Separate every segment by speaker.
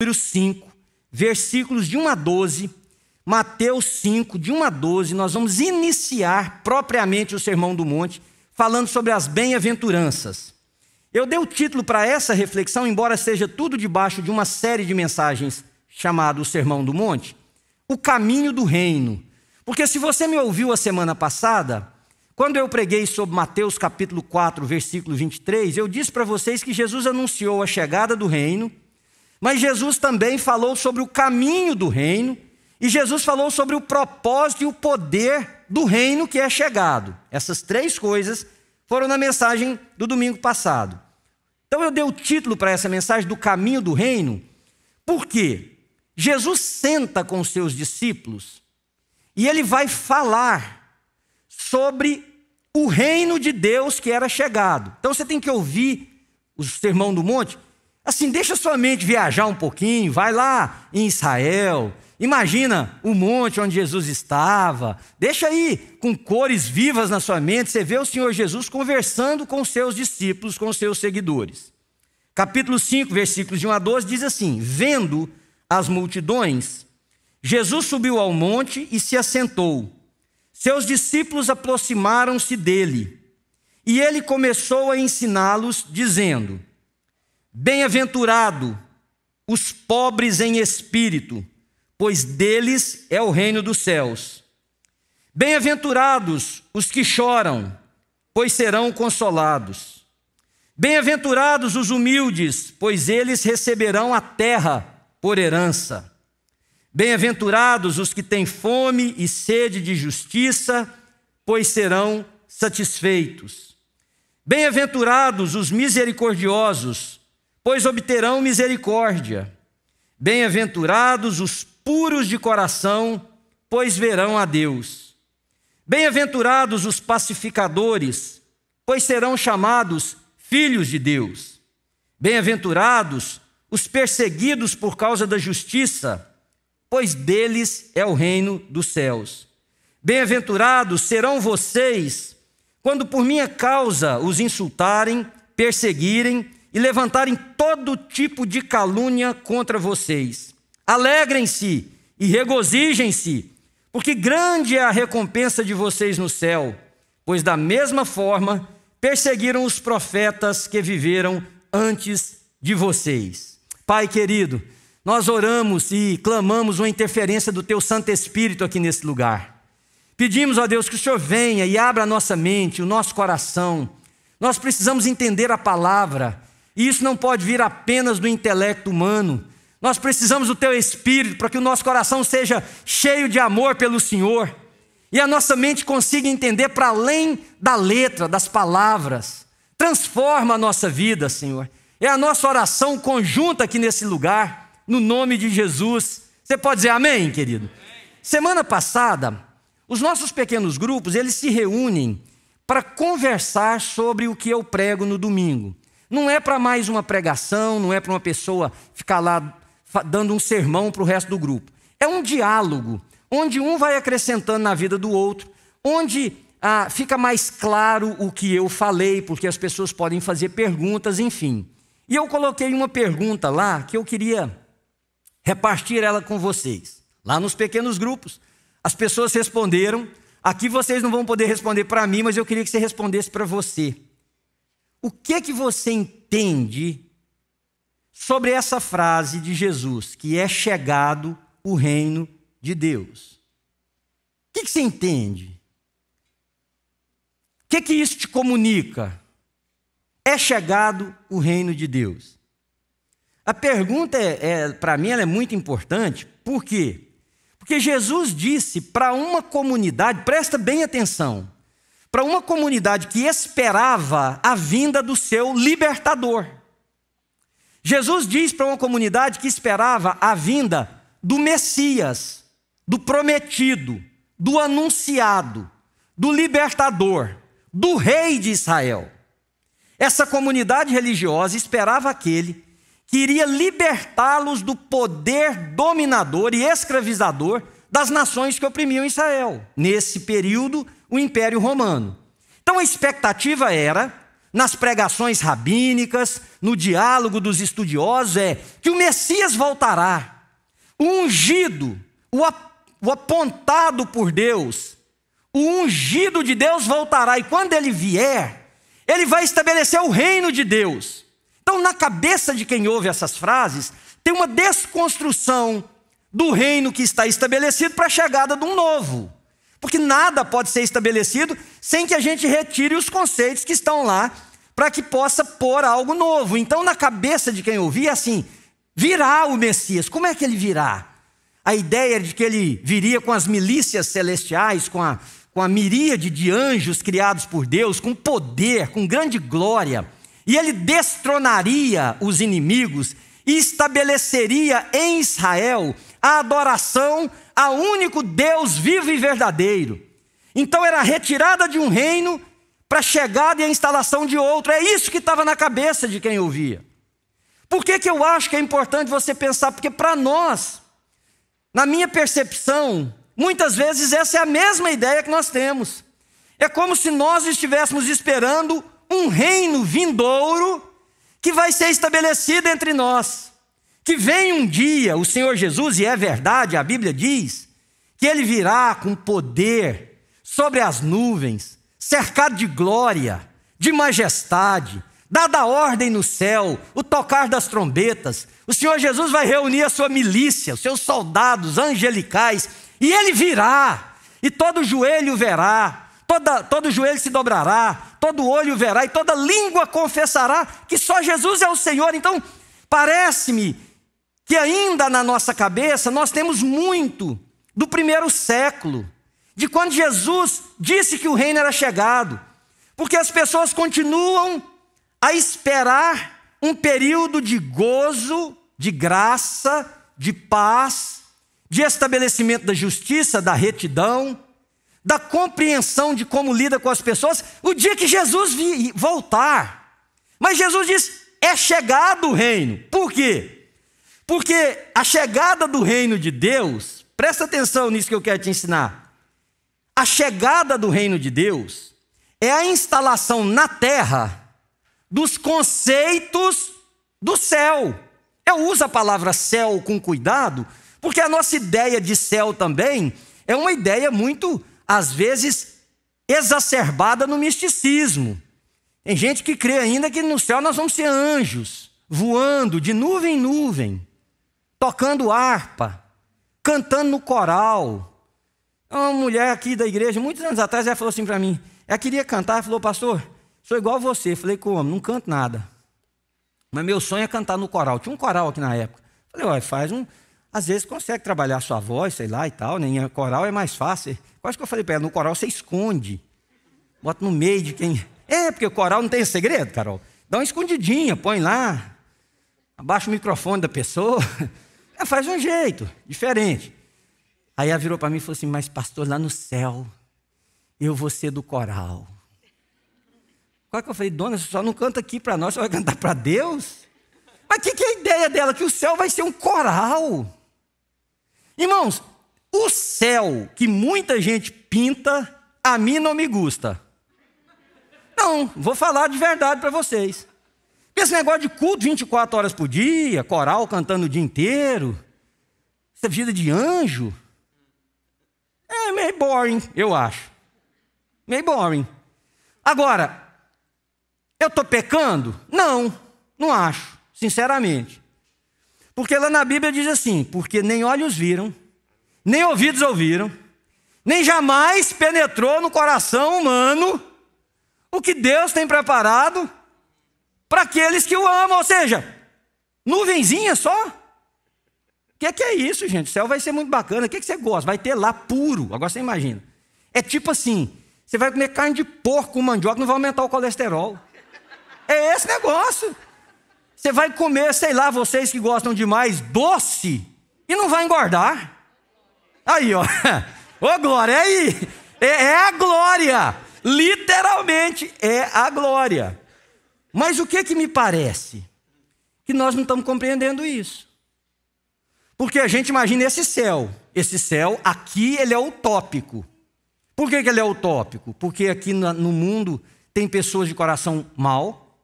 Speaker 1: número 5, versículos de 1 a 12, Mateus 5, de 1 a 12, nós vamos iniciar propriamente o Sermão do Monte, falando sobre as bem-aventuranças. Eu dei o título para essa reflexão, embora seja tudo debaixo de uma série de mensagens chamado O Sermão do Monte, O Caminho do Reino. Porque se você me ouviu a semana passada, quando eu preguei sobre Mateus capítulo 4, versículo 23, eu disse para vocês que Jesus anunciou a chegada do reino mas Jesus também falou sobre o caminho do reino, e Jesus falou sobre o propósito e o poder do reino que é chegado. Essas três coisas foram na mensagem do domingo passado. Então eu dei o título para essa mensagem do caminho do reino, porque Jesus senta com os seus discípulos e ele vai falar sobre o reino de Deus que era chegado. Então você tem que ouvir o Sermão do Monte Assim, deixa sua mente viajar um pouquinho, vai lá em Israel, imagina o monte onde Jesus estava, deixa aí com cores vivas na sua mente, você vê o Senhor Jesus conversando com seus discípulos, com seus seguidores. Capítulo 5, versículos de 1 a 12 diz assim: Vendo as multidões, Jesus subiu ao monte e se assentou. Seus discípulos aproximaram-se dele, e ele começou a ensiná-los, dizendo: Bem-aventurado os pobres em espírito, pois deles é o reino dos céus. Bem-aventurados os que choram, pois serão consolados. Bem-aventurados os humildes, pois eles receberão a terra por herança. Bem-aventurados os que têm fome e sede de justiça, pois serão satisfeitos. Bem-aventurados os misericordiosos, pois obterão misericórdia. Bem-aventurados os puros de coração, pois verão a Deus. Bem-aventurados os pacificadores, pois serão chamados filhos de Deus. Bem-aventurados os perseguidos por causa da justiça, pois deles é o reino dos céus. Bem-aventurados serão vocês quando por minha causa os insultarem, perseguirem, e levantarem todo tipo de calúnia contra vocês. Alegrem-se e regozijem-se, porque grande é a recompensa de vocês no céu, pois da mesma forma perseguiram os profetas que viveram antes de vocês. Pai querido, nós oramos e clamamos uma interferência do Teu Santo Espírito aqui nesse lugar. Pedimos a Deus que o Senhor venha e abra a nossa mente, o nosso coração. Nós precisamos entender a palavra. E isso não pode vir apenas do intelecto humano. Nós precisamos do teu espírito para que o nosso coração seja cheio de amor pelo Senhor e a nossa mente consiga entender para além da letra, das palavras. Transforma a nossa vida, Senhor. É a nossa oração conjunta aqui nesse lugar, no nome de Jesus. Você pode dizer amém, querido? Amém. Semana passada, os nossos pequenos grupos, eles se reúnem para conversar sobre o que eu prego no domingo. Não é para mais uma pregação, não é para uma pessoa ficar lá dando um sermão para o resto do grupo. É um diálogo, onde um vai acrescentando na vida do outro, onde ah, fica mais claro o que eu falei, porque as pessoas podem fazer perguntas, enfim. E eu coloquei uma pergunta lá que eu queria repartir ela com vocês. Lá nos pequenos grupos, as pessoas responderam. Aqui vocês não vão poder responder para mim, mas eu queria que você respondesse para você o que é que você entende sobre essa frase de Jesus, que é chegado o reino de Deus? O que, que você entende? O que, que isso te comunica? É chegado o reino de Deus. A pergunta, é, é para mim, ela é muito importante, por quê? Porque Jesus disse para uma comunidade, presta bem atenção, para uma comunidade que esperava a vinda do seu libertador. Jesus diz para uma comunidade que esperava a vinda do Messias, do prometido, do anunciado, do libertador, do rei de Israel. Essa comunidade religiosa esperava aquele que iria libertá-los do poder dominador e escravizador das nações que oprimiam Israel. Nesse período, o Império Romano. Então a expectativa era, nas pregações rabínicas, no diálogo dos estudiosos, é que o Messias voltará, o ungido, o, ap o apontado por Deus, o ungido de Deus voltará, e quando ele vier, ele vai estabelecer o reino de Deus. Então, na cabeça de quem ouve essas frases, tem uma desconstrução do reino que está estabelecido para a chegada de um novo. Porque nada pode ser estabelecido sem que a gente retire os conceitos que estão lá para que possa pôr algo novo. Então, na cabeça de quem ouvia, é assim, virá o Messias. Como é que ele virá? A ideia de que ele viria com as milícias celestiais, com a, com a miríade de anjos criados por Deus, com poder, com grande glória, e ele destronaria os inimigos e estabeleceria em Israel a adoração a único Deus vivo e verdadeiro. Então era a retirada de um reino para a chegada e a instalação de outro. É isso que estava na cabeça de quem ouvia. Por que, que eu acho que é importante você pensar? Porque para nós, na minha percepção, muitas vezes essa é a mesma ideia que nós temos. É como se nós estivéssemos esperando um reino vindouro que vai ser estabelecido entre nós que vem um dia o Senhor Jesus, e é verdade, a Bíblia diz, que ele virá com poder sobre as nuvens, cercado de glória, de majestade, dada a ordem no céu, o tocar das trombetas. O Senhor Jesus vai reunir a sua milícia, os seus soldados angelicais, e ele virá, e todo joelho verá, toda, todo joelho se dobrará, todo olho verá e toda língua confessará que só Jesus é o Senhor. Então, parece-me que ainda na nossa cabeça nós temos muito do primeiro século, de quando Jesus disse que o reino era chegado, porque as pessoas continuam a esperar um período de gozo, de graça, de paz, de estabelecimento da justiça, da retidão, da compreensão de como lida com as pessoas, o dia que Jesus voltar. Mas Jesus diz: é chegado o reino. Por quê? Porque a chegada do reino de Deus, presta atenção nisso que eu quero te ensinar. A chegada do reino de Deus é a instalação na terra dos conceitos do céu. Eu uso a palavra céu com cuidado, porque a nossa ideia de céu também é uma ideia muito, às vezes, exacerbada no misticismo. Tem gente que crê ainda que no céu nós vamos ser anjos, voando de nuvem em nuvem tocando harpa, cantando no coral. É uma mulher aqui da igreja, muitos anos atrás, ela falou assim para mim: ela é, queria cantar, falou, pastor, sou igual a você. Eu falei, como? Não canto nada. Mas meu sonho é cantar no coral. Tinha um coral aqui na época. Eu falei, olha, faz um. Às vezes consegue trabalhar a sua voz, sei lá e tal, nem né? coral é mais fácil. Quase que eu falei para ela: no coral você esconde. Bota no meio de quem. É, porque o coral não tem segredo, Carol. Dá uma escondidinha, põe lá. Abaixa o microfone da pessoa. Ela é, faz de um jeito, diferente. Aí ela virou para mim e falou assim: Mas, pastor, lá no céu, eu vou ser do coral. Qual que eu falei, dona, você só não canta aqui para nós, você vai cantar para Deus? Mas o que, que é a ideia dela? Que o céu vai ser um coral. Irmãos, o céu que muita gente pinta, a mim não me gusta. Não, vou falar de verdade para vocês. Esse negócio de culto 24 horas por dia, coral cantando o dia inteiro, essa é vida de anjo, é meio boring, eu acho. Meio boring. Agora, eu estou pecando? Não, não acho, sinceramente. Porque lá na Bíblia diz assim: porque nem olhos viram, nem ouvidos ouviram, nem jamais penetrou no coração humano o que Deus tem preparado para aqueles que o amam, ou seja, nuvenzinha só. O que, que, é isso, gente? O céu vai ser muito bacana. O que, que você gosta? Vai ter lá puro. Agora você imagina. É tipo assim: você vai comer carne de porco, mandioca, não vai aumentar o colesterol. É esse negócio. Você vai comer, sei lá, vocês que gostam demais, doce e não vai engordar. Aí, ó. Ô, glória, é aí. É, é a glória. Literalmente é a glória. Mas o que que me parece? Que nós não estamos compreendendo isso. Porque a gente imagina esse céu. Esse céu aqui ele é utópico. Por que, que ele é utópico? Porque aqui no mundo tem pessoas de coração mau,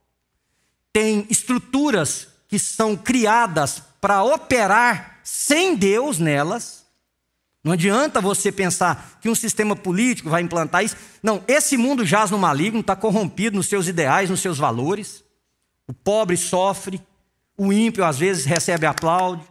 Speaker 1: tem estruturas que são criadas para operar sem Deus nelas, não adianta você pensar que um sistema político vai implantar isso. Não, esse mundo jaz no maligno, está corrompido nos seus ideais, nos seus valores. O pobre sofre, o ímpio às vezes recebe aplaude,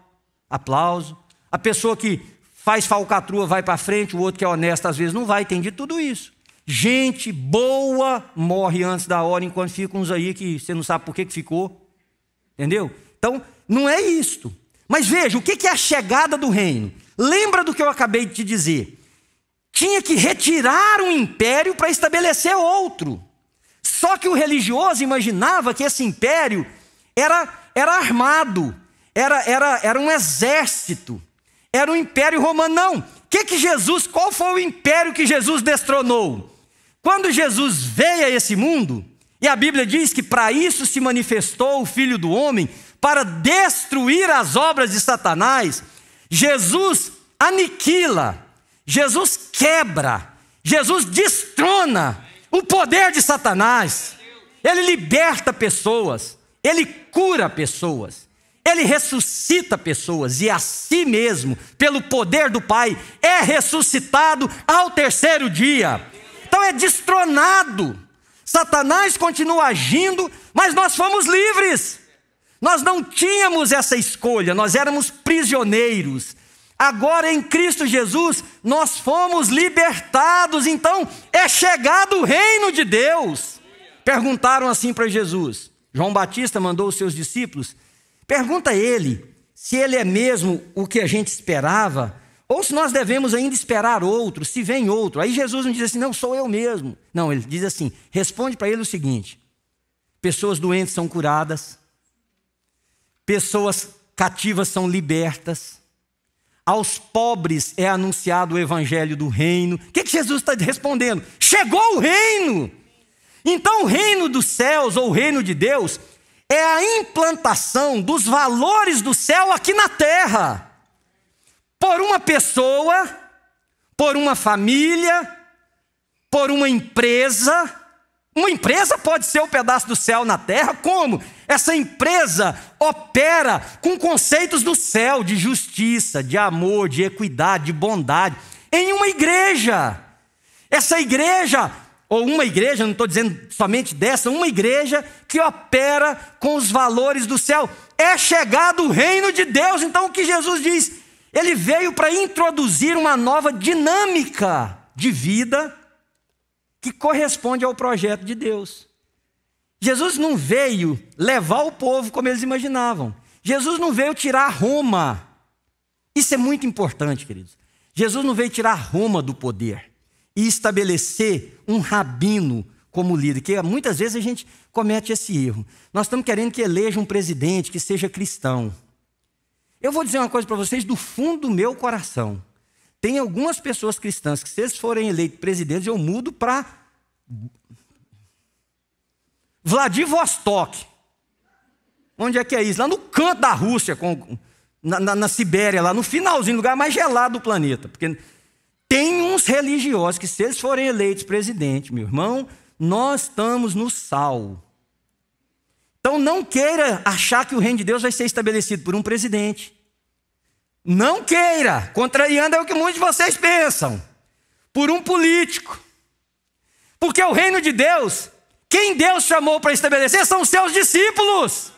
Speaker 1: aplauso. A pessoa que faz falcatrua vai para frente, o outro que é honesto às vezes não vai, tem de tudo isso. Gente boa morre antes da hora, enquanto fica uns aí que você não sabe por que, que ficou. Entendeu? Então, não é isto. Mas veja, o que é a chegada do reino? Lembra do que eu acabei de te dizer. Tinha que retirar um império para estabelecer outro. Só que o religioso imaginava que esse império era, era armado, era, era, era um exército, era um império romano. Não. Que que Jesus, qual foi o império que Jesus destronou? Quando Jesus veio a esse mundo, e a Bíblia diz que para isso se manifestou o Filho do Homem, para destruir as obras de Satanás, Jesus aniquila, Jesus quebra, Jesus destrona o poder de Satanás. Ele liberta pessoas, ele cura pessoas, ele ressuscita pessoas e a si mesmo, pelo poder do Pai, é ressuscitado ao terceiro dia. Então é destronado. Satanás continua agindo, mas nós fomos livres. Nós não tínhamos essa escolha, nós éramos prisioneiros. Agora em Cristo Jesus, nós fomos libertados, então é chegado o reino de Deus. Perguntaram assim para Jesus. João Batista mandou os seus discípulos: pergunta a ele se ele é mesmo o que a gente esperava, ou se nós devemos ainda esperar outro, se vem outro. Aí Jesus não diz assim, não, sou eu mesmo. Não, ele diz assim: responde para ele o seguinte: pessoas doentes são curadas, pessoas cativas são libertas, aos pobres é anunciado o evangelho do reino. O que, que Jesus está respondendo? Chegou o reino! Então, o reino dos céus ou o reino de Deus é a implantação dos valores do céu aqui na terra, por uma pessoa, por uma família, por uma empresa uma empresa pode ser um pedaço do céu na terra? Como? Essa empresa opera com conceitos do céu, de justiça, de amor, de equidade, de bondade. Em uma igreja. Essa igreja, ou uma igreja, não estou dizendo somente dessa, uma igreja que opera com os valores do céu. É chegado o reino de Deus. Então o que Jesus diz? Ele veio para introduzir uma nova dinâmica de vida que corresponde ao projeto de Deus. Jesus não veio levar o povo como eles imaginavam. Jesus não veio tirar Roma. Isso é muito importante, queridos. Jesus não veio tirar Roma do poder e estabelecer um rabino como líder, que muitas vezes a gente comete esse erro. Nós estamos querendo que eleja um presidente que seja cristão. Eu vou dizer uma coisa para vocês do fundo do meu coração. Tem algumas pessoas cristãs que, se eles forem eleitos presidentes, eu mudo para Vladivostok. Onde é que é isso? Lá no canto da Rússia, com, na, na, na, Sibéria, lá no finalzinho, lugar mais gelado do planeta. Porque tem uns religiosos que, se eles forem eleitos presidente, meu irmão, nós estamos no sal. Então não queira achar que o reino de Deus vai ser estabelecido por um presidente. Não queira, contrariando é o que muitos de vocês pensam, por um político. Porque o reino de Deus, quem Deus chamou para estabelecer são os seus discípulos,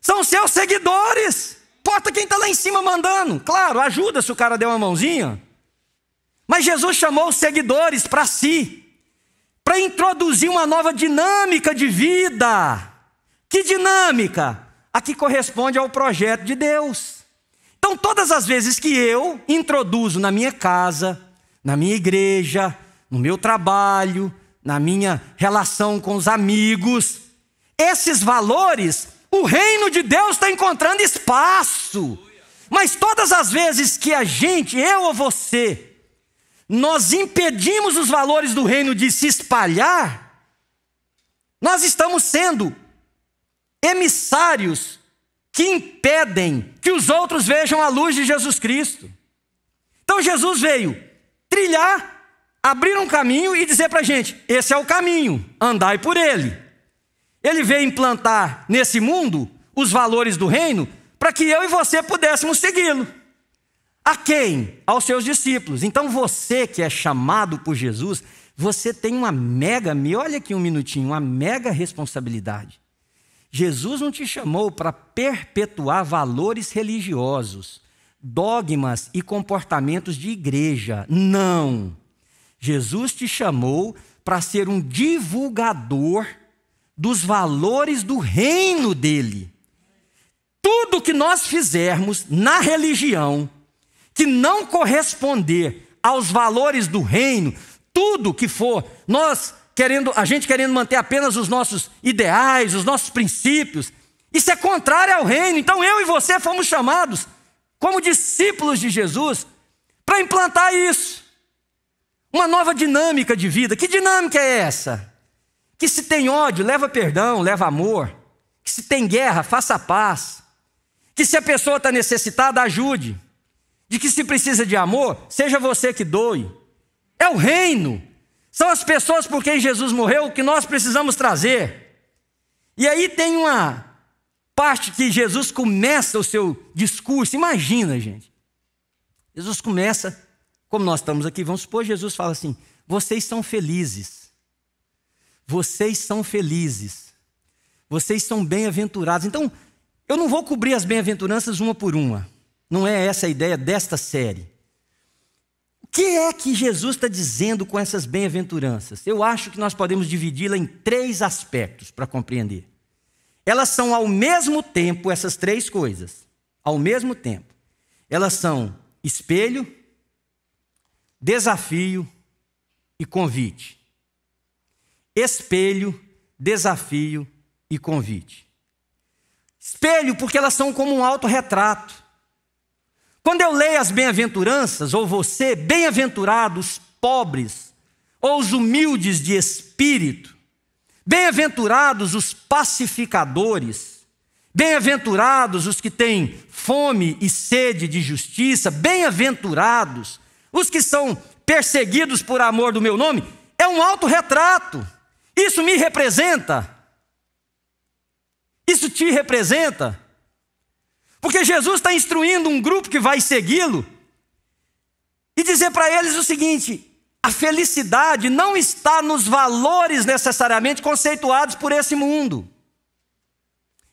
Speaker 1: são os seus seguidores. Porta quem está lá em cima mandando. Claro, ajuda se o cara der uma mãozinha. Mas Jesus chamou os seguidores para si, para introduzir uma nova dinâmica de vida. Que dinâmica? A que corresponde ao projeto de Deus. Então, todas as vezes que eu introduzo na minha casa, na minha igreja, no meu trabalho, na minha relação com os amigos, esses valores, o reino de Deus está encontrando espaço. Mas todas as vezes que a gente, eu ou você, nós impedimos os valores do reino de se espalhar, nós estamos sendo emissários que impedem que os outros vejam a luz de Jesus Cristo. Então Jesus veio trilhar, abrir um caminho e dizer para a gente: esse é o caminho, andai por ele. Ele veio implantar nesse mundo os valores do reino para que eu e você pudéssemos segui-lo. A quem? Aos seus discípulos. Então você que é chamado por Jesus, você tem uma mega, me olha aqui um minutinho, uma mega responsabilidade. Jesus não te chamou para perpetuar valores religiosos, dogmas e comportamentos de igreja. Não. Jesus te chamou para ser um divulgador dos valores do reino dele. Tudo que nós fizermos na religião que não corresponder aos valores do reino, tudo que for, nós querendo, a gente querendo manter apenas os nossos ideais, os nossos princípios. Isso é contrário ao reino. Então eu e você fomos chamados como discípulos de Jesus para implantar isso. Uma nova dinâmica de vida. Que dinâmica é essa? Que se tem ódio, leva perdão, leva amor. Que se tem guerra, faça paz. Que se a pessoa está necessitada, ajude. De que se precisa de amor, seja você que doe. É o reino. São as pessoas por quem Jesus morreu que nós precisamos trazer. E aí tem uma parte que Jesus começa o seu discurso. Imagina, gente. Jesus começa, como nós estamos aqui, vamos supor, Jesus fala assim: vocês são felizes. Vocês são felizes. Vocês são bem-aventurados. Então, eu não vou cobrir as bem-aventuranças uma por uma. Não é essa a ideia desta série que é que Jesus está dizendo com essas bem-aventuranças? Eu acho que nós podemos dividi-la em três aspectos para compreender. Elas são ao mesmo tempo essas três coisas. Ao mesmo tempo. Elas são espelho, desafio e convite. Espelho, desafio e convite. Espelho, porque elas são como um autorretrato. Quando eu leio as bem-aventuranças, ou você, bem-aventurados pobres, ou os humildes de espírito, bem-aventurados os pacificadores, bem-aventurados os que têm fome e sede de justiça, bem-aventurados os que são perseguidos por amor do meu nome, é um autorretrato. Isso me representa. Isso te representa. Porque Jesus está instruindo um grupo que vai segui-lo e dizer para eles o seguinte: a felicidade não está nos valores necessariamente conceituados por esse mundo.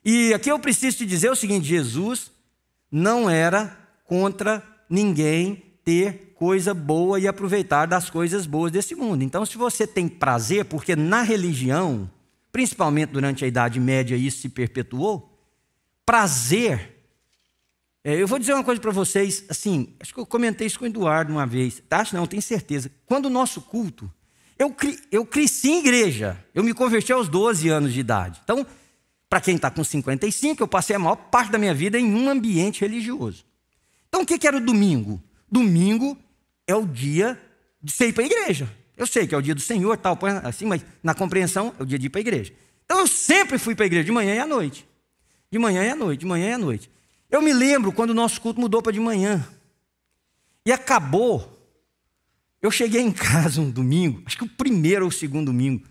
Speaker 1: E aqui eu preciso te dizer o seguinte: Jesus não era contra ninguém ter coisa boa e aproveitar das coisas boas desse mundo. Então, se você tem prazer, porque na religião, principalmente durante a Idade Média, isso se perpetuou, prazer é, eu vou dizer uma coisa para vocês, assim, acho que eu comentei isso com o Eduardo uma vez. Tá? Acho não, tenho certeza. Quando o nosso culto, eu, cri, eu cresci em igreja, eu me converti aos 12 anos de idade. Então, para quem está com 55, eu passei a maior parte da minha vida em um ambiente religioso. Então, o que, que era o domingo? Domingo é o dia de ir para a igreja. Eu sei que é o dia do Senhor, tal, assim, mas na compreensão é o dia de ir para a igreja. Então, eu sempre fui para a igreja de manhã e à noite. De manhã e à noite, de manhã e à noite. Eu me lembro quando o nosso culto mudou para de manhã. E acabou. Eu cheguei em casa um domingo, acho que o primeiro ou o segundo domingo.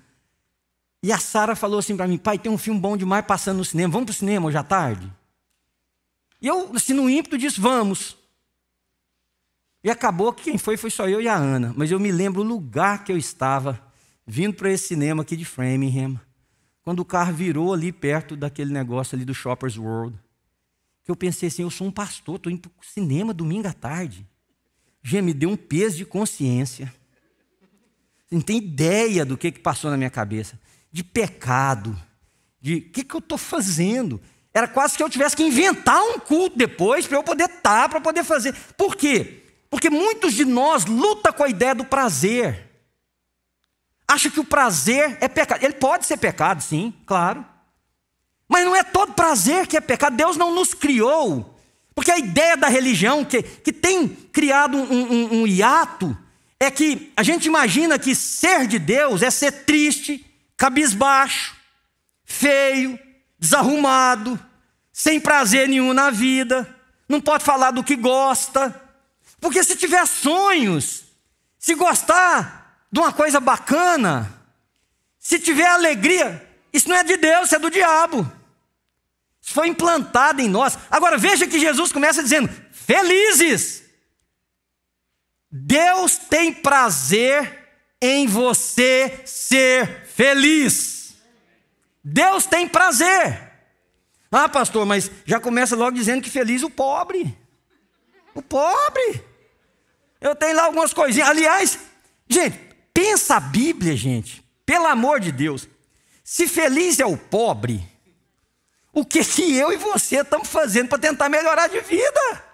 Speaker 1: E a Sara falou assim para mim: pai, tem um filme bom demais passando no cinema. Vamos para o cinema hoje à tarde? E eu, assim, no ímpeto, disse: vamos. E acabou que quem foi foi só eu e a Ana. Mas eu me lembro o lugar que eu estava, vindo para esse cinema aqui de Framingham, quando o carro virou ali perto daquele negócio ali do Shoppers World que eu pensei assim: eu sou um pastor, estou indo para o cinema domingo à tarde. Já me deu um peso de consciência. Você não tem ideia do que, que passou na minha cabeça. De pecado, de o que, que eu estou fazendo. Era quase que eu tivesse que inventar um culto depois para eu poder estar, tá, para poder fazer. Por quê? Porque muitos de nós luta com a ideia do prazer. Acha que o prazer é pecado. Ele pode ser pecado, sim, claro. Mas não é todo prazer que é pecado. Deus não nos criou. Porque a ideia da religião, que, que tem criado um, um, um hiato, é que a gente imagina que ser de Deus é ser triste, cabisbaixo, feio, desarrumado, sem prazer nenhum na vida, não pode falar do que gosta. Porque se tiver sonhos, se gostar de uma coisa bacana, se tiver alegria, isso não é de Deus, isso é do diabo. Foi implantado em nós. Agora veja que Jesus começa dizendo: felizes. Deus tem prazer em você ser feliz. Deus tem prazer. Ah, pastor, mas já começa logo dizendo que feliz o pobre. O pobre. Eu tenho lá algumas coisinhas. Aliás, gente, pensa a Bíblia, gente. Pelo amor de Deus. Se feliz é o pobre, o que que eu e você estamos fazendo para tentar melhorar de vida?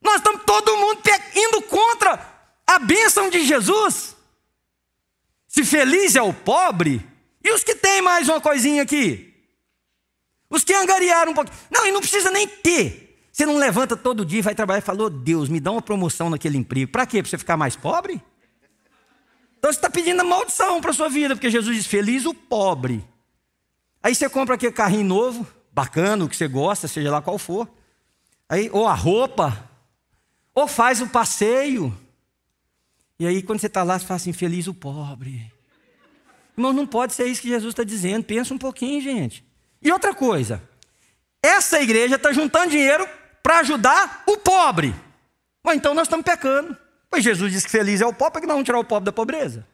Speaker 1: Nós estamos todo mundo indo contra a bênção de Jesus. Se feliz é o pobre, e os que têm mais uma coisinha aqui? Os que angariaram um pouquinho. Não, e não precisa nem ter. Você não levanta todo dia, vai trabalhar e fala: oh, Deus, me dá uma promoção naquele emprego. Para quê? Para você ficar mais pobre? Então você está pedindo a maldição para a sua vida, porque Jesus diz: Feliz o pobre Aí você compra aquele carrinho novo, bacana, o que você gosta, seja lá qual for. Aí, ou a roupa, ou faz o passeio. E aí, quando você está lá, você fala assim: feliz o pobre. Irmão, não pode ser isso que Jesus está dizendo. Pensa um pouquinho, gente. E outra coisa, essa igreja está juntando dinheiro para ajudar o pobre. Ou então nós estamos pecando. Pois Jesus disse que feliz é o pobre, que nós vamos tirar o pobre da pobreza.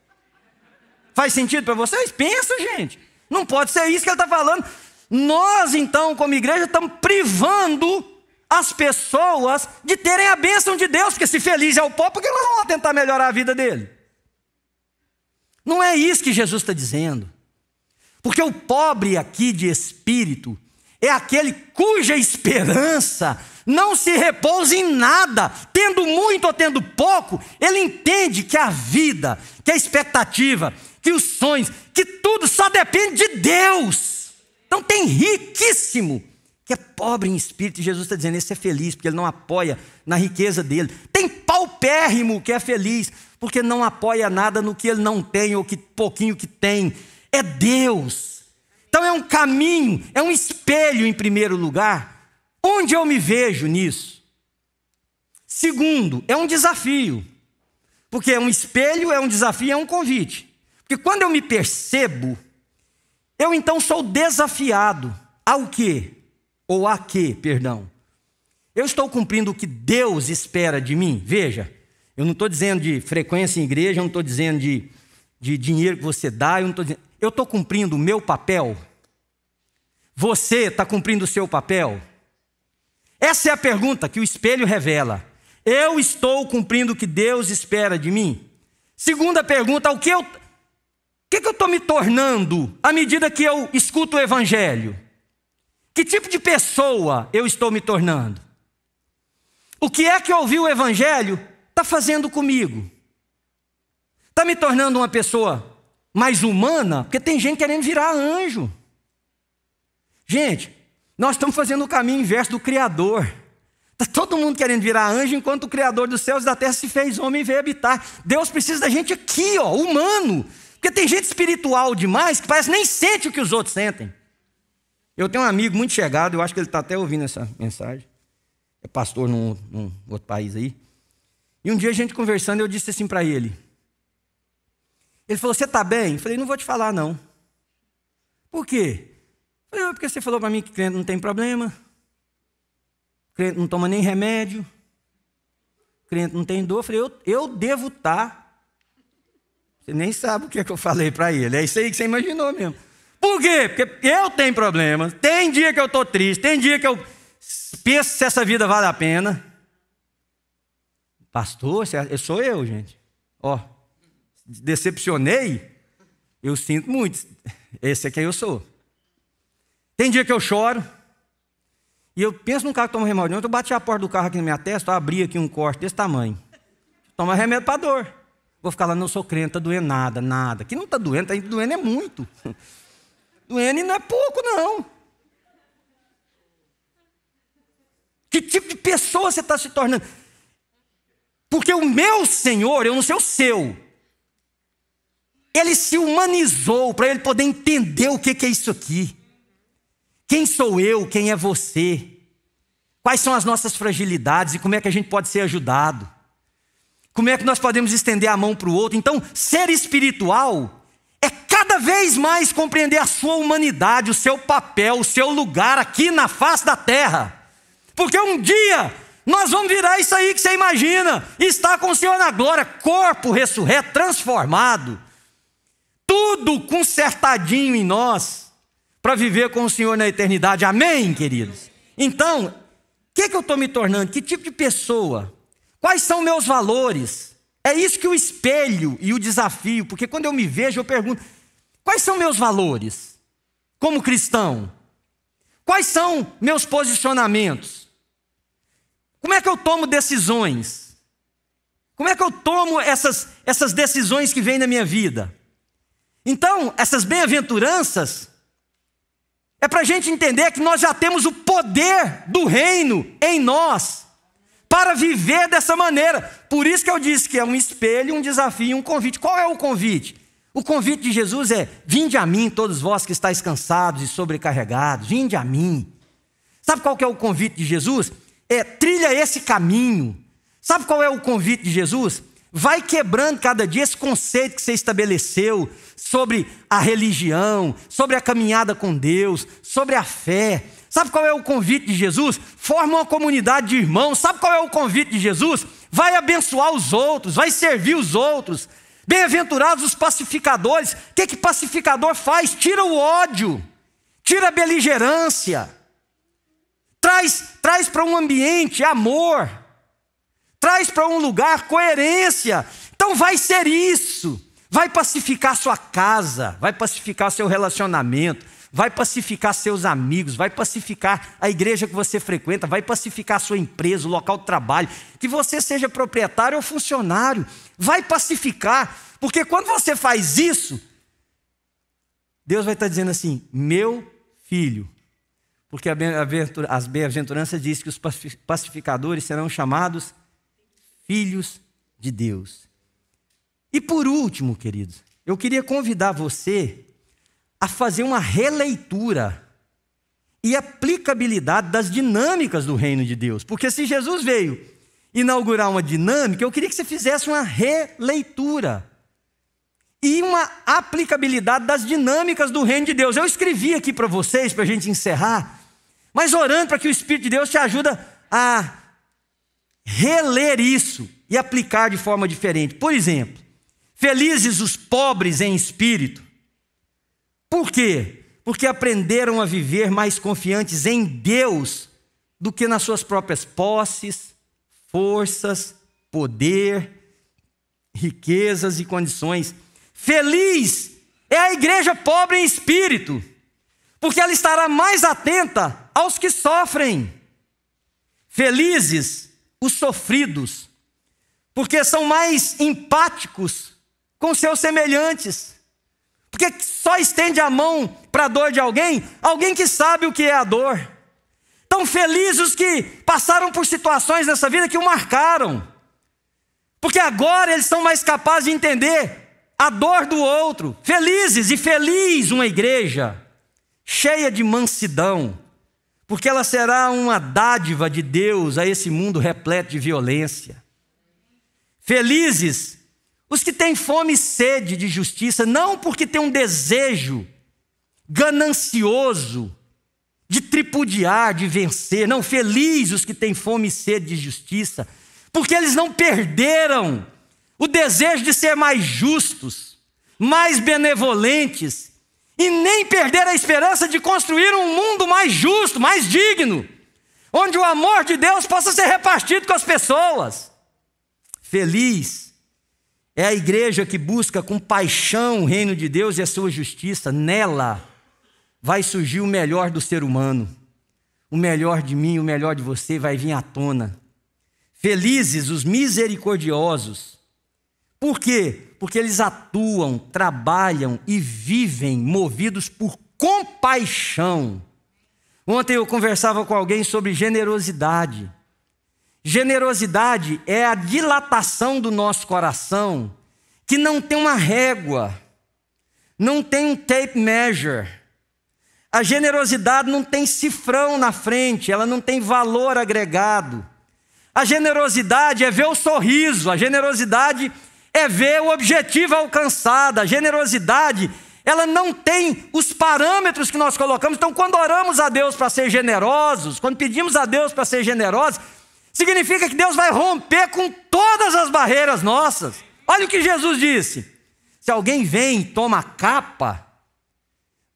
Speaker 1: Faz sentido para vocês? Pensa, gente. Não pode ser isso que ele está falando. Nós, então, como igreja, estamos privando as pessoas de terem a bênção de Deus, porque se feliz é o pobre, porque elas vão tentar melhorar a vida dele. Não é isso que Jesus está dizendo. Porque o pobre aqui de espírito é aquele cuja esperança não se repousa em nada, tendo muito ou tendo pouco, ele entende que a vida, que a expectativa, que os sonhos, que tudo só depende de Deus. Então tem riquíssimo que é pobre em espírito, e Jesus está dizendo: esse é feliz, porque ele não apoia na riqueza dele. Tem paupérrimo que é feliz, porque não apoia nada no que ele não tem ou que pouquinho que tem. É Deus. Então é um caminho, é um espelho em primeiro lugar. Onde eu me vejo nisso? Segundo, é um desafio. Porque é um espelho, é um desafio, é um convite que quando eu me percebo, eu então sou desafiado ao que? Ou a que, perdão? Eu estou cumprindo o que Deus espera de mim? Veja, eu não estou dizendo de frequência em igreja, eu não estou dizendo de, de dinheiro que você dá, eu não estou dizendo. Eu estou cumprindo o meu papel? Você está cumprindo o seu papel? Essa é a pergunta que o espelho revela. Eu estou cumprindo o que Deus espera de mim? Segunda pergunta, o que eu, que, que eu estou me tornando à medida que eu escuto o Evangelho? Que tipo de pessoa eu estou me tornando? O que é que ouvir o Evangelho está fazendo comigo? Está me tornando uma pessoa mais humana? Porque tem gente querendo virar anjo. Gente, nós estamos fazendo o caminho inverso do Criador. Está todo mundo querendo virar anjo, enquanto o Criador dos céus e da terra se fez homem e veio habitar. Deus precisa da gente aqui, ó, humano, porque tem gente espiritual demais que parece nem sente o que os outros sentem. Eu tenho um amigo muito chegado, eu acho que ele está até ouvindo essa mensagem. É pastor num, num outro país aí. E um dia a gente conversando, eu disse assim para ele. Ele falou: Você está bem? Eu falei: Não vou te falar, não. Por quê? Eu falei: ah, Porque você falou para mim que crente não tem problema, crente não toma nem remédio, crente não tem dor. Eu falei: Eu, eu devo estar tá você nem sabe o que, é que eu falei para ele. É isso aí que você imaginou mesmo. Por quê? Porque eu tenho problemas. Tem dia que eu estou triste. Tem dia que eu penso se essa vida vale a pena. Pastor, eu é, sou eu, gente. Ó, decepcionei. Eu sinto muito. Esse é quem eu sou. Tem dia que eu choro. E eu penso num cara que toma remédio. Ontem eu bati a porta do carro aqui na minha testa, eu abri aqui um corte desse tamanho. Toma remédio para dor. Vou ficar lá, não sou crente, está doendo nada, nada. Que não está doendo, está doendo é muito. Doendo não é pouco, não. Que tipo de pessoa você está se tornando? Porque o meu Senhor, eu não sei o seu, ele se humanizou para ele poder entender o que é isso aqui. Quem sou eu, quem é você, quais são as nossas fragilidades e como é que a gente pode ser ajudado. Como é que nós podemos estender a mão para o outro? Então, ser espiritual é cada vez mais compreender a sua humanidade, o seu papel, o seu lugar aqui na face da terra. Porque um dia nós vamos virar isso aí que você imagina, estar com o Senhor na glória, corpo ressurreto, transformado, tudo consertadinho em nós, para viver com o Senhor na eternidade. Amém, queridos? Então, o que, que eu estou me tornando? Que tipo de pessoa? Quais são meus valores? É isso que o espelho e o desafio, porque quando eu me vejo, eu pergunto: quais são meus valores como cristão? Quais são meus posicionamentos? Como é que eu tomo decisões? Como é que eu tomo essas, essas decisões que vêm na minha vida? Então, essas bem-aventuranças é para a gente entender que nós já temos o poder do reino em nós para viver dessa maneira. Por isso que eu disse que é um espelho, um desafio, um convite. Qual é o convite? O convite de Jesus é: vinde a mim, todos vós que estáis cansados e sobrecarregados, vinde a mim. Sabe qual que é o convite de Jesus? É trilha esse caminho. Sabe qual é o convite de Jesus? Vai quebrando cada dia esse conceito que você estabeleceu sobre a religião, sobre a caminhada com Deus, sobre a fé. Sabe qual é o convite de Jesus? Forma uma comunidade de irmãos. Sabe qual é o convite de Jesus? Vai abençoar os outros, vai servir os outros. Bem-aventurados os pacificadores. O que, que pacificador faz? Tira o ódio, tira a beligerância, traz, traz para um ambiente amor, traz para um lugar coerência. Então vai ser isso. Vai pacificar sua casa, vai pacificar seu relacionamento vai pacificar seus amigos, vai pacificar a igreja que você frequenta, vai pacificar a sua empresa, o local de trabalho, que você seja proprietário ou funcionário, vai pacificar, porque quando você faz isso, Deus vai estar dizendo assim: meu filho, porque as bem-aventuranças diz que os pacificadores serão chamados filhos de Deus. E por último, queridos, eu queria convidar você a fazer uma releitura e aplicabilidade das dinâmicas do reino de Deus. Porque se Jesus veio inaugurar uma dinâmica, eu queria que você fizesse uma releitura e uma aplicabilidade das dinâmicas do reino de Deus. Eu escrevi aqui para vocês, para a gente encerrar, mas orando para que o Espírito de Deus te ajuda a reler isso e aplicar de forma diferente. Por exemplo, felizes os pobres em espírito, por quê? Porque aprenderam a viver mais confiantes em Deus do que nas suas próprias posses, forças, poder, riquezas e condições. Feliz é a igreja pobre em espírito, porque ela estará mais atenta aos que sofrem. Felizes os sofridos, porque são mais empáticos com seus semelhantes. Porque só estende a mão para a dor de alguém, alguém que sabe o que é a dor. Tão felizes os que passaram por situações nessa vida que o marcaram. Porque agora eles são mais capazes de entender a dor do outro. Felizes e feliz uma igreja cheia de mansidão, porque ela será uma dádiva de Deus a esse mundo repleto de violência. Felizes os que têm fome e sede de justiça, não porque têm um desejo ganancioso de tripudiar, de vencer, não, felizes os que têm fome e sede de justiça, porque eles não perderam o desejo de ser mais justos, mais benevolentes, e nem perder a esperança de construir um mundo mais justo, mais digno, onde o amor de Deus possa ser repartido com as pessoas. Feliz é a igreja que busca com paixão o reino de Deus e a sua justiça. Nela vai surgir o melhor do ser humano. O melhor de mim, o melhor de você vai vir à tona. Felizes os misericordiosos. Por quê? Porque eles atuam, trabalham e vivem movidos por compaixão. Ontem eu conversava com alguém sobre generosidade. Generosidade é a dilatação do nosso coração que não tem uma régua, não tem um tape measure. A generosidade não tem cifrão na frente, ela não tem valor agregado. A generosidade é ver o sorriso, a generosidade é ver o objetivo alcançado, a generosidade, ela não tem os parâmetros que nós colocamos. Então, quando oramos a Deus para ser generosos, quando pedimos a Deus para ser generosos, Significa que Deus vai romper com todas as barreiras nossas. Olha o que Jesus disse: se alguém vem, e toma a capa,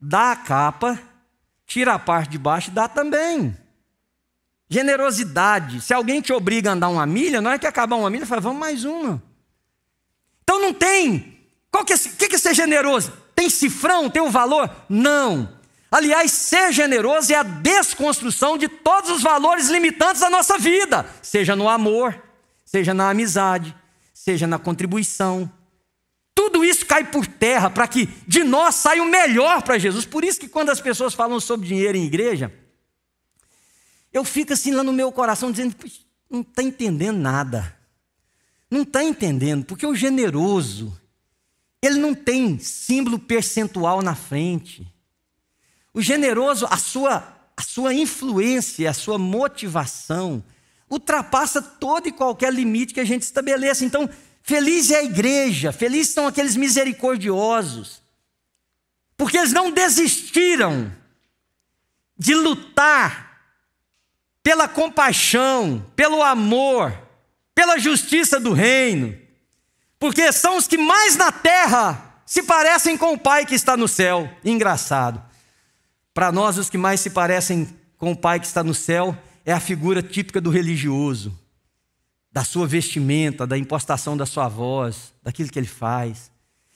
Speaker 1: dá a capa, tira a parte de baixo e dá também. Generosidade. Se alguém te obriga a andar uma milha, na hora é que acabar uma milha, fala, vamos mais uma. Então não tem. O que, é, que, que é ser generoso? Tem cifrão? Tem um valor? Não. Aliás, ser generoso é a desconstrução de todos os valores limitantes da nossa vida, seja no amor, seja na amizade, seja na contribuição. Tudo isso cai por terra para que de nós saia o melhor para Jesus. Por isso que quando as pessoas falam sobre dinheiro em igreja, eu fico assim lá no meu coração dizendo, não está entendendo nada. Não está entendendo, porque o generoso, ele não tem símbolo percentual na frente. O generoso, a sua, a sua influência, a sua motivação, ultrapassa todo e qualquer limite que a gente estabeleça. Então, feliz é a igreja, felizes são aqueles misericordiosos, porque eles não desistiram de lutar pela compaixão, pelo amor, pela justiça do reino, porque são os que mais na terra se parecem com o Pai que está no céu. Engraçado. Para nós, os que mais se parecem com o Pai que está no céu é a figura típica do religioso, da sua vestimenta, da impostação da sua voz, daquilo que ele faz.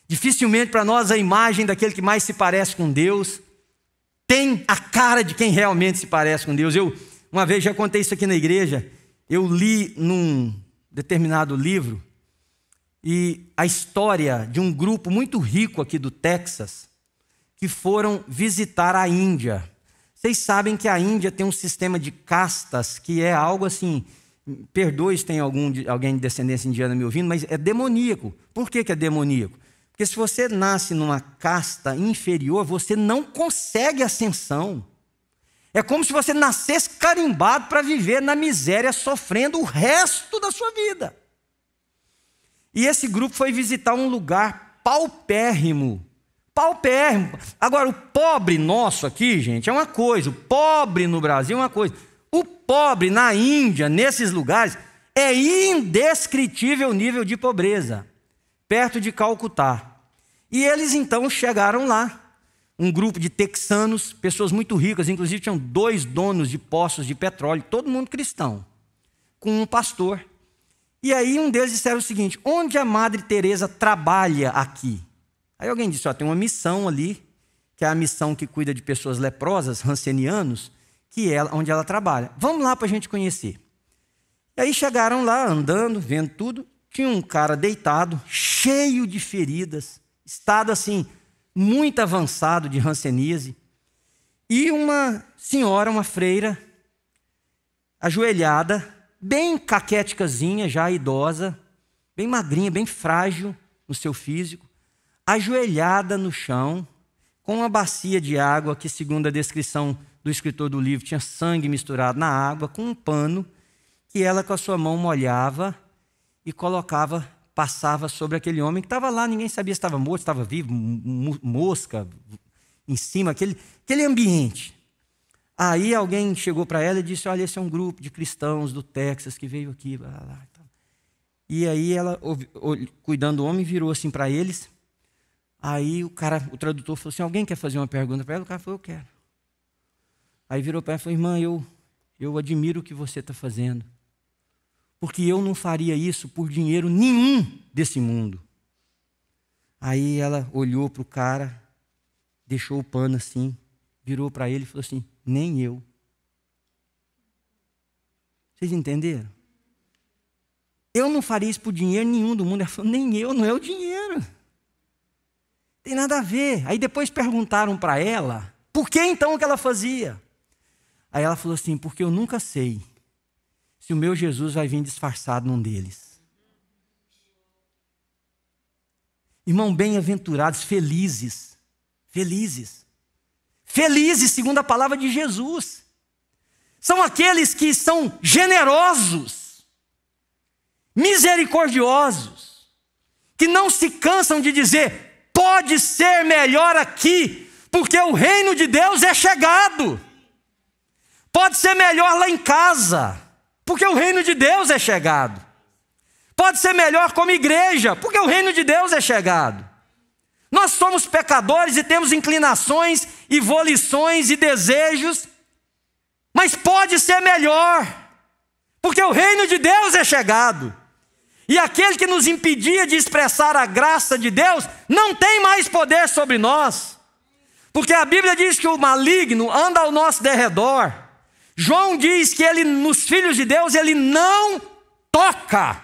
Speaker 1: Dificilmente para nós a imagem daquele que mais se parece com Deus tem a cara de quem realmente se parece com Deus. Eu uma vez já contei isso aqui na igreja, eu li num determinado livro e a história de um grupo muito rico aqui do Texas que foram visitar a Índia. Vocês sabem que a Índia tem um sistema de castas que é algo assim. Perdoe se tem algum, alguém de descendência indiana me ouvindo, mas é demoníaco. Por que, que é demoníaco? Porque se você nasce numa casta inferior, você não consegue ascensão. É como se você nascesse carimbado para viver na miséria, sofrendo o resto da sua vida. E esse grupo foi visitar um lugar paupérrimo, paupérrimo. Agora, o pobre nosso aqui, gente, é uma coisa, o pobre no Brasil é uma coisa. O pobre na Índia, nesses lugares, é indescritível o nível de pobreza, perto de Calcutá. E eles então chegaram lá, um grupo de texanos, pessoas muito ricas, inclusive tinham dois donos de poços de petróleo, todo mundo cristão, com um pastor. E aí um deles disseram o seguinte: onde a Madre Teresa trabalha aqui? Aí alguém disse: ó, tem uma missão ali, que é a missão que cuida de pessoas leprosas, rancenianos, que é onde ela trabalha. Vamos lá para a gente conhecer. E aí chegaram lá, andando, vendo tudo. Tinha um cara deitado, cheio de feridas, estado assim, muito avançado de rancenise. E uma senhora, uma freira, ajoelhada, bem caquéticazinha, já idosa, bem magrinha, bem frágil no seu físico ajoelhada no chão, com uma bacia de água, que, segundo a descrição do escritor do livro, tinha sangue misturado na água, com um pano que ela com a sua mão molhava e colocava, passava sobre aquele homem que estava lá, ninguém sabia se estava morto, estava vivo, mosca em cima, aquele, aquele ambiente. Aí alguém chegou para ela e disse: Olha, esse é um grupo de cristãos do Texas que veio aqui. Blá, blá, blá. E aí ela, cuidando do homem, virou assim para eles Aí o cara, o tradutor falou assim: alguém quer fazer uma pergunta para ela? O cara falou, eu quero. Aí virou para ela e falou: irmã, eu, eu admiro o que você está fazendo. Porque eu não faria isso por dinheiro nenhum desse mundo. Aí ela olhou para o cara, deixou o pano assim, virou para ele e falou assim: nem eu. Vocês entenderam? Eu não faria isso por dinheiro nenhum do mundo. Ela falou: nem eu, não é o dinheiro tem nada a ver. Aí depois perguntaram para ela, por que então que ela fazia? Aí ela falou assim: porque eu nunca sei se o meu Jesus vai vir disfarçado num deles. Irmão, bem-aventurados, felizes, felizes, felizes, segundo a palavra de Jesus, são aqueles que são generosos, misericordiosos, que não se cansam de dizer: pode ser melhor aqui, porque o reino de Deus é chegado. Pode ser melhor lá em casa, porque o reino de Deus é chegado. Pode ser melhor como igreja, porque o reino de Deus é chegado. Nós somos pecadores e temos inclinações e volições e desejos, mas pode ser melhor, porque o reino de Deus é chegado. E aquele que nos impedia de expressar a graça de Deus não tem mais poder sobre nós. Porque a Bíblia diz que o maligno anda ao nosso derredor. João diz que ele nos filhos de Deus ele não toca.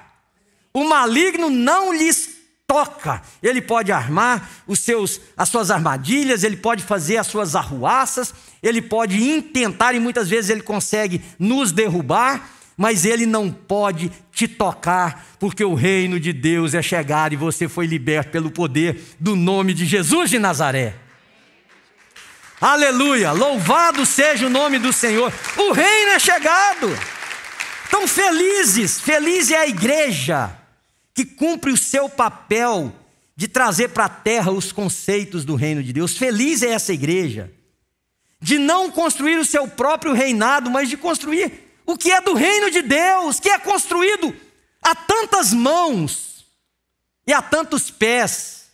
Speaker 1: O maligno não lhes toca. Ele pode armar os seus, as suas armadilhas, ele pode fazer as suas arruaças, ele pode intentar e muitas vezes ele consegue nos derrubar, mas ele não pode te tocar, porque o reino de Deus é chegado e você foi liberto pelo poder do nome de Jesus de Nazaré. Aleluia! Louvado seja o nome do Senhor. O reino é chegado. Tão felizes, feliz é a igreja que cumpre o seu papel de trazer para a terra os conceitos do reino de Deus. Feliz é essa igreja de não construir o seu próprio reinado, mas de construir o que é do reino de Deus, que é construído a tantas mãos e a tantos pés,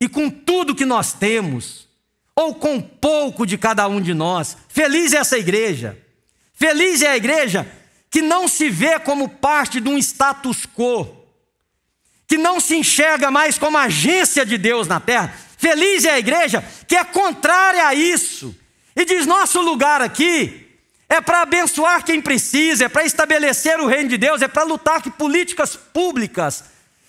Speaker 1: e com tudo que nós temos, ou com pouco de cada um de nós. Feliz é essa igreja. Feliz é a igreja que não se vê como parte de um status quo, que não se enxerga mais como agência de Deus na terra. Feliz é a igreja que é contrária a isso e diz: nosso lugar aqui é para abençoar quem precisa, é para estabelecer o reino de Deus, é para lutar que políticas públicas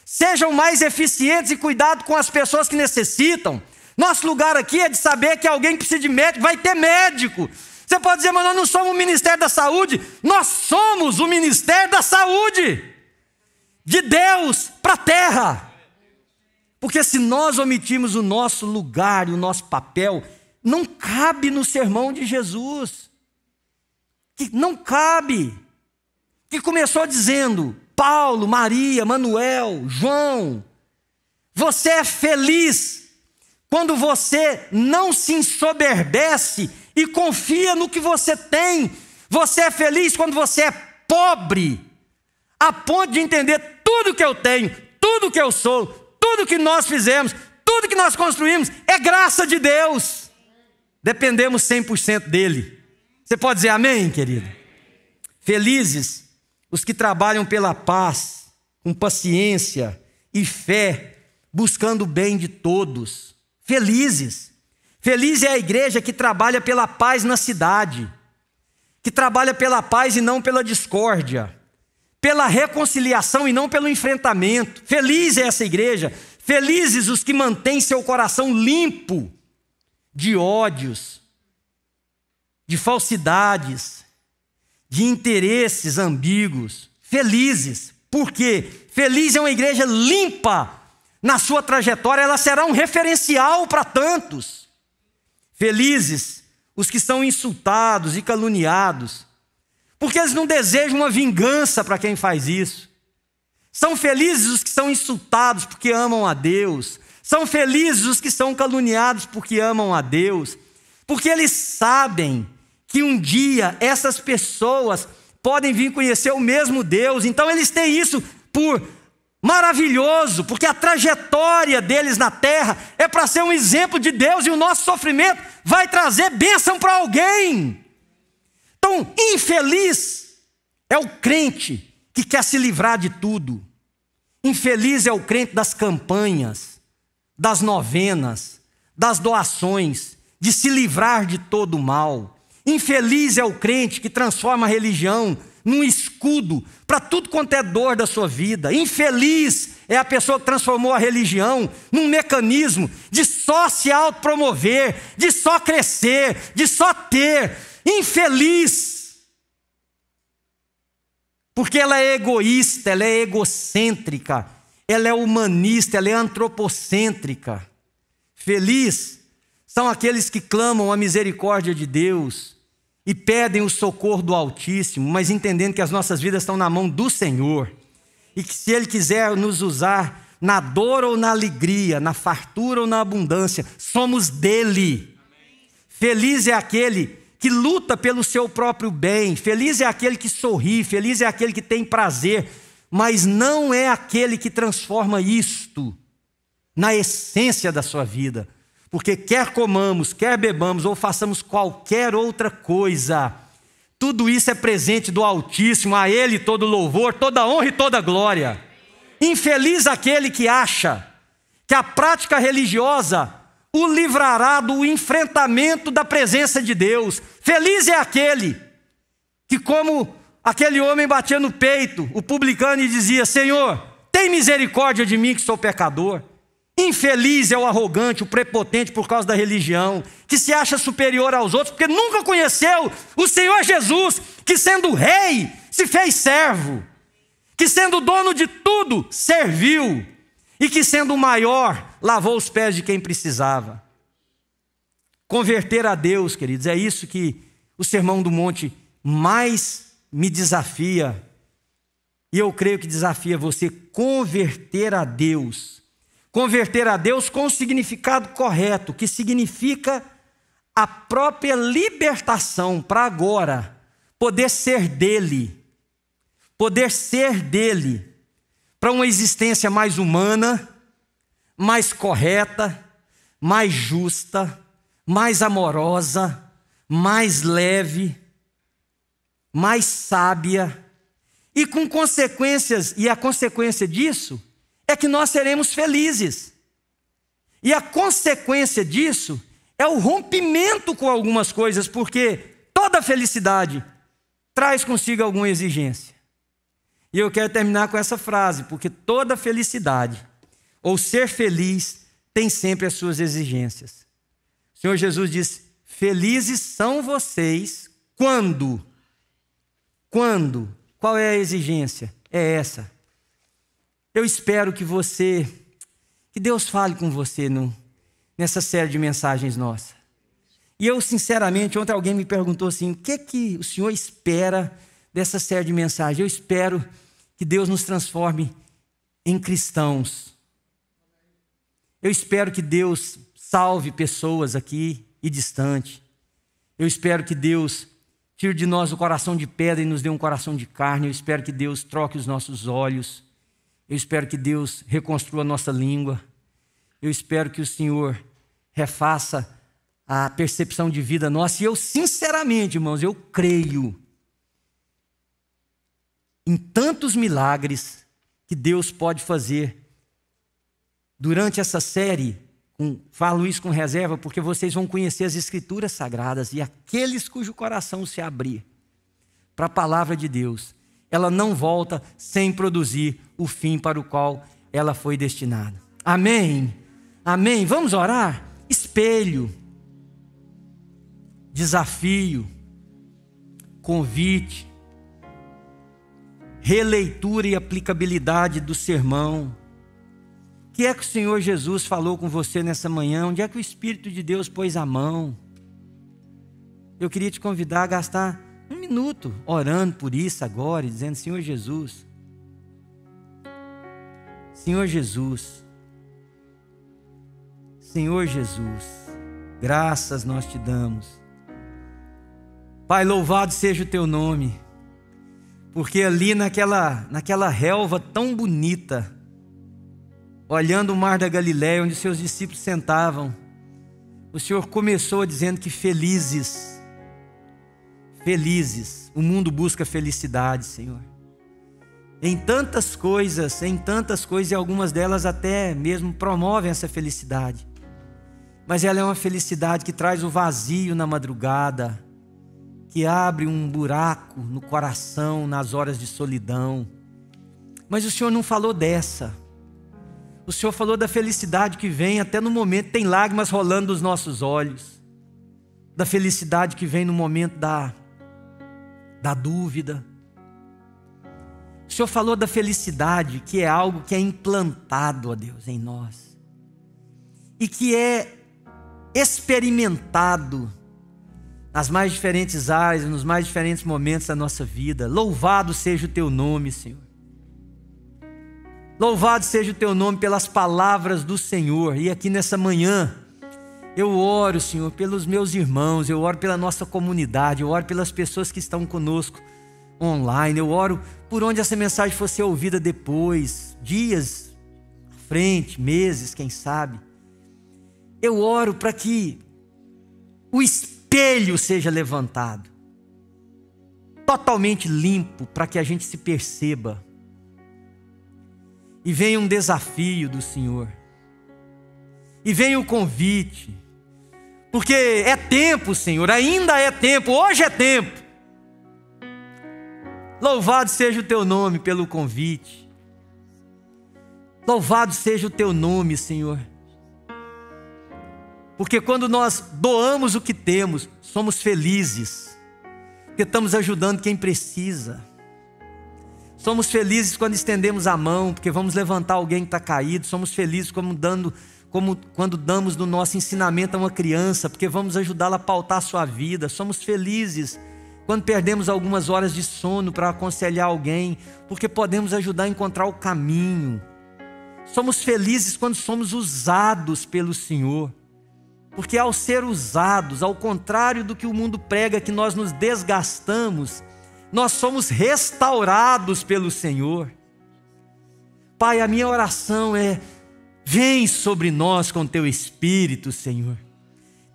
Speaker 1: sejam mais eficientes e cuidado com as pessoas que necessitam. Nosso lugar aqui é de saber que alguém precisa de médico, vai ter médico. Você pode dizer, mas nós não somos o Ministério da Saúde, nós somos o Ministério da Saúde de Deus para a terra. Porque se nós omitirmos o nosso lugar e o nosso papel, não cabe no sermão de Jesus que não cabe, que começou dizendo: Paulo, Maria, Manuel, João, você é feliz quando você não se ensoberbece e confia no que você tem. Você é feliz quando você é pobre, a ponto de entender tudo que eu tenho, tudo que eu sou, tudo que nós fizemos, tudo que nós construímos é graça de Deus. Dependemos 100% dele. Você pode dizer amém, querido? Felizes os que trabalham pela paz, com paciência e fé, buscando o bem de todos. Felizes. Feliz é a igreja que trabalha pela paz na cidade, que trabalha pela paz e não pela discórdia, pela reconciliação e não pelo enfrentamento. Feliz é essa igreja. Felizes os que mantêm seu coração limpo de ódios, de falsidades, de interesses ambíguos, felizes. Porque feliz é uma igreja limpa na sua trajetória, ela será um referencial para tantos. Felizes os que são insultados e caluniados, porque eles não desejam uma vingança para quem faz isso. São felizes os que são insultados porque amam a Deus. São felizes os que são caluniados porque amam a Deus, porque eles sabem que um dia essas pessoas podem vir conhecer o mesmo Deus. Então eles têm isso por maravilhoso, porque a trajetória deles na terra é para ser um exemplo de Deus e o nosso sofrimento vai trazer bênção para alguém. Então, infeliz é o crente que quer se livrar de tudo. Infeliz é o crente das campanhas, das novenas, das doações, de se livrar de todo o mal. Infeliz é o crente que transforma a religião num escudo para tudo quanto é dor da sua vida. Infeliz é a pessoa que transformou a religião num mecanismo de só se autopromover, de só crescer, de só ter. Infeliz. Porque ela é egoísta, ela é egocêntrica, ela é humanista, ela é antropocêntrica. Feliz são aqueles que clamam a misericórdia de Deus e pedem o socorro do Altíssimo, mas entendendo que as nossas vidas estão na mão do Senhor e que se Ele quiser nos usar na dor ou na alegria, na fartura ou na abundância, somos dele. Feliz é aquele que luta pelo seu próprio bem, feliz é aquele que sorri, feliz é aquele que tem prazer, mas não é aquele que transforma isto na essência da sua vida porque quer comamos, quer bebamos ou façamos qualquer outra coisa, tudo isso é presente do Altíssimo, a Ele todo louvor, toda honra e toda glória. Infeliz aquele que acha que a prática religiosa o livrará do enfrentamento da presença de Deus. Feliz é aquele que, como aquele homem batia no peito, o publicano, e dizia: Senhor, tem misericórdia de mim que sou pecador. Infeliz é o arrogante, o prepotente por causa da religião, que se acha superior aos outros porque nunca conheceu o Senhor Jesus, que sendo rei se fez servo, que sendo dono de tudo serviu e que sendo maior lavou os pés de quem precisava. Converter a Deus, queridos, é isso que o Sermão do Monte mais me desafia. E eu creio que desafia você converter a Deus converter a Deus com o significado correto, que significa a própria libertação para agora, poder ser dele, poder ser dele, para uma existência mais humana, mais correta, mais justa, mais amorosa, mais leve, mais sábia, e com consequências, e a consequência disso é que nós seremos felizes. E a consequência disso é o rompimento com algumas coisas, porque toda felicidade traz consigo alguma exigência. E eu quero terminar com essa frase, porque toda felicidade, ou ser feliz, tem sempre as suas exigências. O Senhor Jesus diz: Felizes são vocês quando. Quando? Qual é a exigência? É essa. Eu espero que você, que Deus fale com você no, nessa série de mensagens nossa. E eu, sinceramente, ontem alguém me perguntou assim: o que, é que o senhor espera dessa série de mensagens? Eu espero que Deus nos transforme em cristãos. Eu espero que Deus salve pessoas aqui e distante. Eu espero que Deus tire de nós o coração de pedra e nos dê um coração de carne. Eu espero que Deus troque os nossos olhos eu espero que Deus reconstrua a nossa língua. Eu espero que o Senhor refaça a percepção de vida nossa. E eu, sinceramente, irmãos, eu creio em tantos milagres que Deus pode fazer durante essa série. falo isso com reserva, porque vocês vão conhecer as Escrituras Sagradas e aqueles cujo coração se abrir para a palavra de Deus ela não volta sem produzir o fim para o qual ela foi destinada. Amém? Amém? Vamos orar? Espelho, desafio, convite, releitura e aplicabilidade do sermão. O que é que o Senhor Jesus falou com você nessa manhã? Onde é que o Espírito de Deus pôs a mão? Eu queria te convidar a gastar um minuto orando por isso agora e dizendo: Senhor Jesus, Senhor Jesus, Senhor Jesus, graças nós te damos. Pai, louvado seja o teu nome, porque ali naquela, naquela relva tão bonita, olhando o mar da Galiléia, onde seus discípulos sentavam, o Senhor começou dizendo que felizes felizes. O mundo busca felicidade, Senhor. Em tantas coisas, em tantas coisas, e algumas delas até mesmo promovem essa felicidade. Mas ela é uma felicidade que traz o vazio na madrugada, que abre um buraco no coração nas horas de solidão. Mas o Senhor não falou dessa. O Senhor falou da felicidade que vem até no momento, tem lágrimas rolando dos nossos olhos, da felicidade que vem no momento da da dúvida. O Senhor falou da felicidade, que é algo que é implantado, ó Deus, em nós, e que é experimentado nas mais diferentes áreas, nos mais diferentes momentos da nossa vida. Louvado seja o teu nome, Senhor. Louvado seja o teu nome pelas palavras do Senhor. E aqui nessa manhã, eu oro, Senhor, pelos meus irmãos, eu oro pela nossa comunidade, eu oro pelas pessoas que estão conosco online, eu oro por onde essa mensagem fosse ouvida depois, dias à frente, meses, quem sabe. Eu oro para que o espelho seja levantado, totalmente limpo, para que a gente se perceba. E venha um desafio do Senhor, e venha o convite porque é tempo, Senhor, ainda é tempo, hoje é tempo. Louvado seja o teu nome pelo convite. Louvado seja o teu nome, Senhor. Porque quando nós doamos o que temos, somos felizes. Porque estamos ajudando quem precisa. Somos felizes quando estendemos a mão, porque vamos levantar alguém que está caído. Somos felizes como dando como quando damos do nosso ensinamento a uma criança, porque vamos ajudá-la a pautar a sua vida. Somos felizes quando perdemos algumas horas de sono para aconselhar alguém, porque podemos ajudar a encontrar o caminho. Somos felizes quando somos usados pelo Senhor. Porque ao ser usados, ao contrário do que o mundo prega, que nós nos desgastamos, nós somos restaurados pelo Senhor. Pai, a minha oração é Vem sobre nós com teu espírito, Senhor.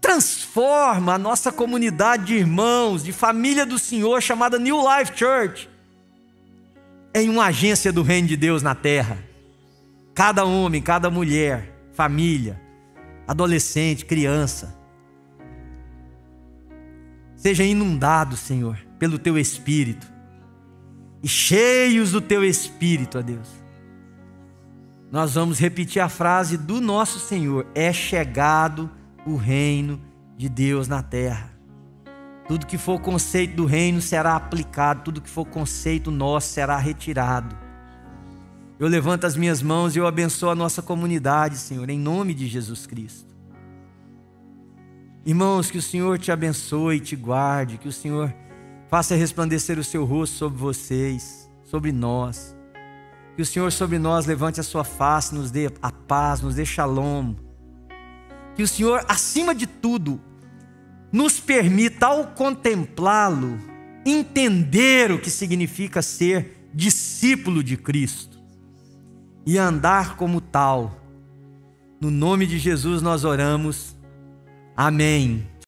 Speaker 1: Transforma a nossa comunidade de irmãos, de família do Senhor, chamada New Life Church, em uma agência do Reino de Deus na terra. Cada homem, cada mulher, família, adolescente, criança, seja inundado, Senhor, pelo teu espírito e cheios do teu espírito, a Deus nós vamos repetir a frase do nosso Senhor: É chegado o reino de Deus na terra. Tudo que for conceito do reino será aplicado, tudo que for conceito nosso será retirado. Eu levanto as minhas mãos e eu abençoo a nossa comunidade, Senhor, em nome de Jesus Cristo. Irmãos, que o Senhor te abençoe, e te guarde, que o Senhor faça resplandecer o seu rosto sobre vocês, sobre nós. Que o Senhor sobre nós levante a sua face, nos dê a paz, nos dê shalom. Que o Senhor, acima de tudo, nos permita, ao contemplá-lo, entender o que significa ser discípulo de Cristo e andar como tal. No nome de Jesus nós oramos. Amém.